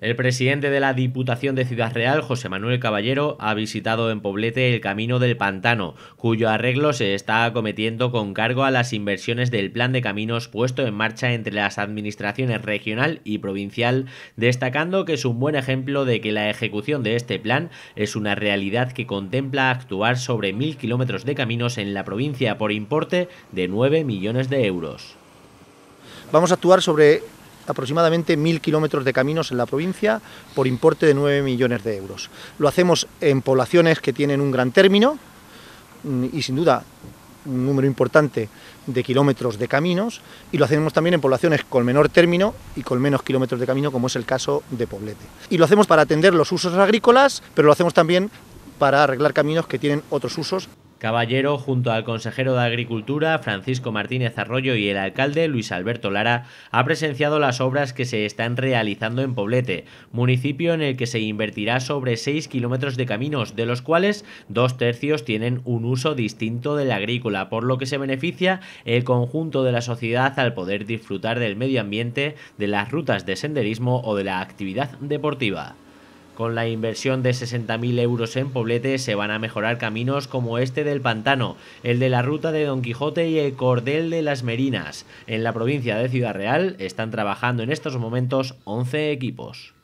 El presidente de la Diputación de Ciudad Real, José Manuel Caballero, ha visitado en Poblete el Camino del Pantano, cuyo arreglo se está acometiendo con cargo a las inversiones del plan de caminos puesto en marcha entre las administraciones regional y provincial, destacando que es un buen ejemplo de que la ejecución de este plan es una realidad que contempla actuar sobre mil kilómetros de caminos en la provincia por importe de 9 millones de euros. Vamos a actuar sobre aproximadamente mil kilómetros de caminos en la provincia por importe de 9 millones de euros. Lo hacemos en poblaciones que tienen un gran término mm, y sin duda un número importante de kilómetros de caminos y lo hacemos también en poblaciones con menor término y con menos kilómetros de camino como es el caso de Poblete. Y lo hacemos para atender los usos agrícolas, pero lo hacemos también para arreglar caminos que tienen otros usos. Caballero, junto al consejero de Agricultura, Francisco Martínez Arroyo, y el alcalde, Luis Alberto Lara, ha presenciado las obras que se están realizando en Poblete, municipio en el que se invertirá sobre 6 kilómetros de caminos, de los cuales dos tercios tienen un uso distinto del agrícola, por lo que se beneficia el conjunto de la sociedad al poder disfrutar del medio ambiente, de las rutas de senderismo o de la actividad deportiva. Con la inversión de 60.000 euros en Poblete se van a mejorar caminos como este del Pantano, el de la ruta de Don Quijote y el Cordel de las Merinas. En la provincia de Ciudad Real están trabajando en estos momentos 11 equipos.